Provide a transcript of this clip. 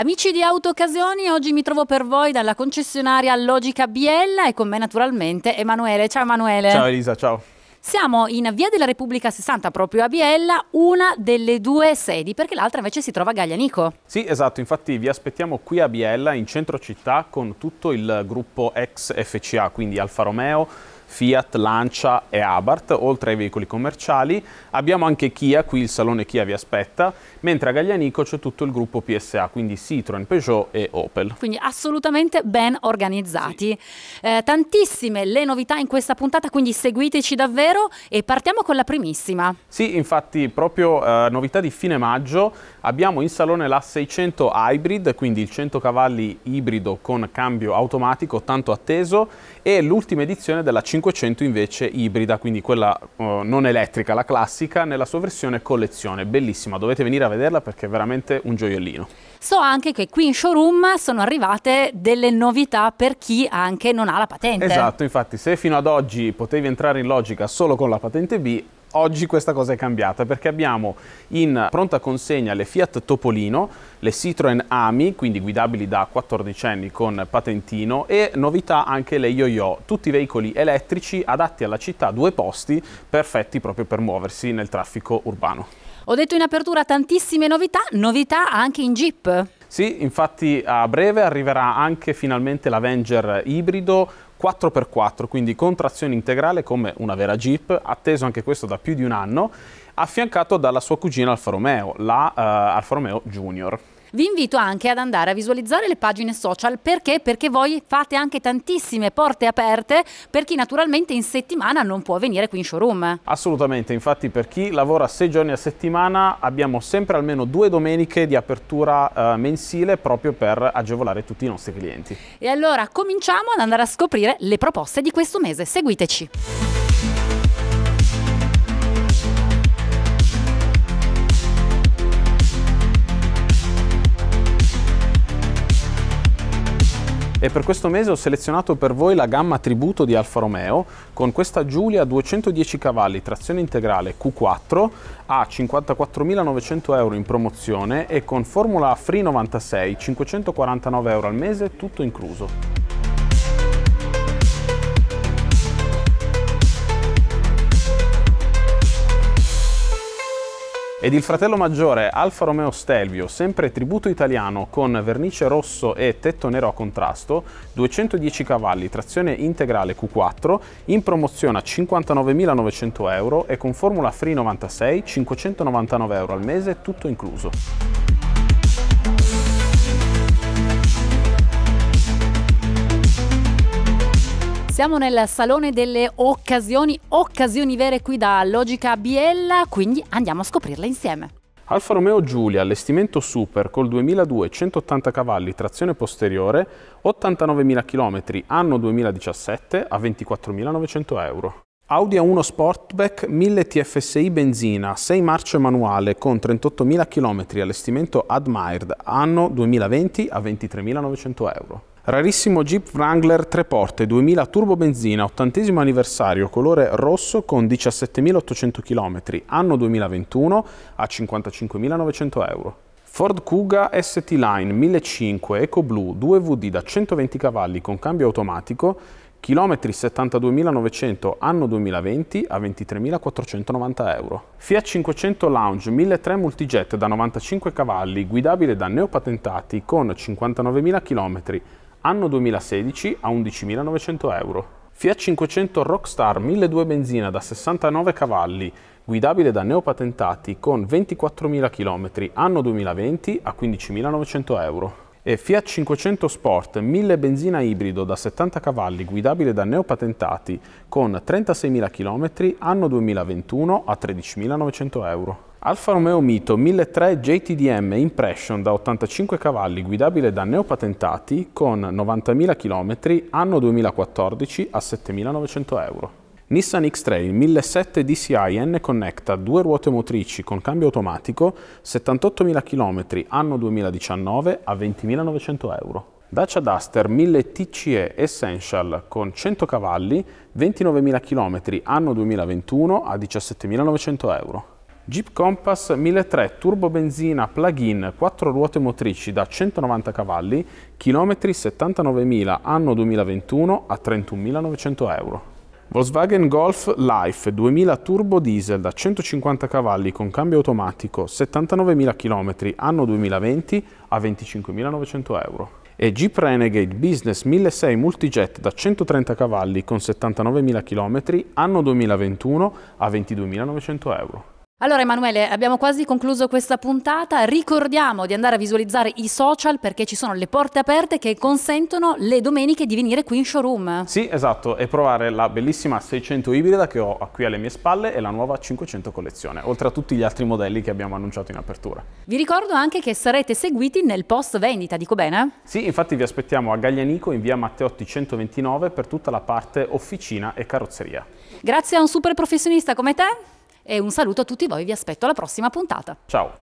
Amici di Auto Occasioni, oggi mi trovo per voi dalla concessionaria Logica Biella e con me naturalmente Emanuele. Ciao Emanuele. Ciao Elisa, ciao. Siamo in Via della Repubblica 60, proprio a Biella, una delle due sedi, perché l'altra invece si trova a Gaglianico. Sì, esatto, infatti vi aspettiamo qui a Biella, in centro città, con tutto il gruppo ex FCA, quindi Alfa Romeo, Fiat, Lancia e Abarth, oltre ai veicoli commerciali. Abbiamo anche Kia, qui il salone Kia vi aspetta, mentre a Gaglianico c'è tutto il gruppo PSA, quindi Citroen, Peugeot e Opel. Quindi assolutamente ben organizzati. Sì. Eh, tantissime le novità in questa puntata, quindi seguiteci davvero e partiamo con la primissima. Sì, infatti proprio eh, novità di fine maggio abbiamo in salone la 600 Hybrid, quindi il 100 cavalli ibrido con cambio automatico tanto atteso e l'ultima edizione della 5 500 invece ibrida, quindi quella uh, non elettrica, la classica, nella sua versione collezione, bellissima, dovete venire a vederla perché è veramente un gioiellino. So anche che qui in showroom sono arrivate delle novità per chi anche non ha la patente. Esatto, infatti se fino ad oggi potevi entrare in logica solo con la patente B, Oggi questa cosa è cambiata perché abbiamo in pronta consegna le Fiat Topolino, le Citroen Ami, quindi guidabili da 14 anni con patentino e novità anche le Yo-Yo, tutti veicoli elettrici adatti alla città due posti, perfetti proprio per muoversi nel traffico urbano. Ho detto in apertura tantissime novità, novità anche in Jeep. Sì, infatti a breve arriverà anche finalmente l'Avenger ibrido 4x4, quindi con trazione integrale come una vera Jeep, atteso anche questo da più di un anno, affiancato dalla sua cugina Alfa Romeo, la uh, Alfa Romeo Junior. Vi invito anche ad andare a visualizzare le pagine social perché? Perché voi fate anche tantissime porte aperte per chi naturalmente in settimana non può venire qui in showroom. Assolutamente, infatti per chi lavora sei giorni a settimana abbiamo sempre almeno due domeniche di apertura eh, mensile proprio per agevolare tutti i nostri clienti. E allora cominciamo ad andare a scoprire le proposte di questo mese. Seguiteci. e per questo mese ho selezionato per voi la gamma tributo di Alfa Romeo con questa Giulia 210 cavalli trazione integrale Q4 a 54.900 euro in promozione e con formula Free 96 549 euro al mese tutto incluso. Ed il fratello maggiore Alfa Romeo Stelvio, sempre tributo italiano con vernice rosso e tetto nero a contrasto, 210 cavalli, trazione integrale Q4, in promozione a 59.900 euro e con formula Free 96, 599 euro al mese, tutto incluso. Siamo nel Salone delle Occasioni, occasioni vere qui da Logica Biella, quindi andiamo a scoprirle insieme. Alfa Romeo Giulia, allestimento super col 2002 180 cavalli, trazione posteriore, 89.000 km, anno 2017 a 24.900 euro. Audi A1 Sportback 1000 TFSI benzina, 6 marce manuale con 38.000 km, allestimento Admired, anno 2020 a 23.900 euro. Rarissimo Jeep Wrangler 3 porte 2000 turbo benzina, 80 anniversario, colore rosso con 17.800 km, anno 2021 a 55.900 euro. Ford Kuga ST Line 1005 EcoBlue 2VD da 120 cavalli con cambio automatico, chilometri 72.900 anno 2020 a 23.490 euro. Fiat 500 Lounge 1.3 multijet da 95 cavalli guidabile da neopatentati con 59.000 km Anno 2016 a 11.900 euro. Fiat 500 Rockstar 1.2 benzina da 69 cavalli, guidabile da neopatentati con 24.000 km, anno 2020 a 15.900 euro e Fiat 500 Sport 1000 benzina ibrido da 70 cavalli guidabile da neopatentati con 36.000 km anno 2021 a 13.900 euro. Alfa Romeo Mito 1003 JTDM Impression da 85 cavalli guidabile da neopatentati con 90.000 km anno 2014 a 7.900 euro. Nissan X-Trail 1007 DCI N Connecta, due ruote motrici con cambio automatico, 78.000 km anno 2019 a 20.900 euro. Dacia Duster 1000 TCE Essential con 100 cavalli, 29.000 km anno 2021 a 17.900 euro. Jeep Compass 1003 turbo benzina plug-in 4 ruote motrici da 190 cavalli, chilometri 79.000 anno 2021 a 31.900 euro. Volkswagen Golf Life 2000 turbo diesel da 150 cavalli con cambio automatico 79.000 km anno 2020 a 25.900 euro e Jeep Renegade Business 1006 Multijet da 130 cavalli con 79.000 km anno 2021 a 22.900 euro. Allora Emanuele, abbiamo quasi concluso questa puntata, ricordiamo di andare a visualizzare i social perché ci sono le porte aperte che consentono le domeniche di venire qui in showroom. Sì, esatto, e provare la bellissima 600 ibrida che ho qui alle mie spalle e la nuova 500 collezione, oltre a tutti gli altri modelli che abbiamo annunciato in apertura. Vi ricordo anche che sarete seguiti nel post vendita, dico bene? Sì, infatti vi aspettiamo a Gaglianico in via Matteotti 129 per tutta la parte officina e carrozzeria. Grazie a un super professionista come te e un saluto a tutti voi, vi aspetto alla prossima puntata. Ciao!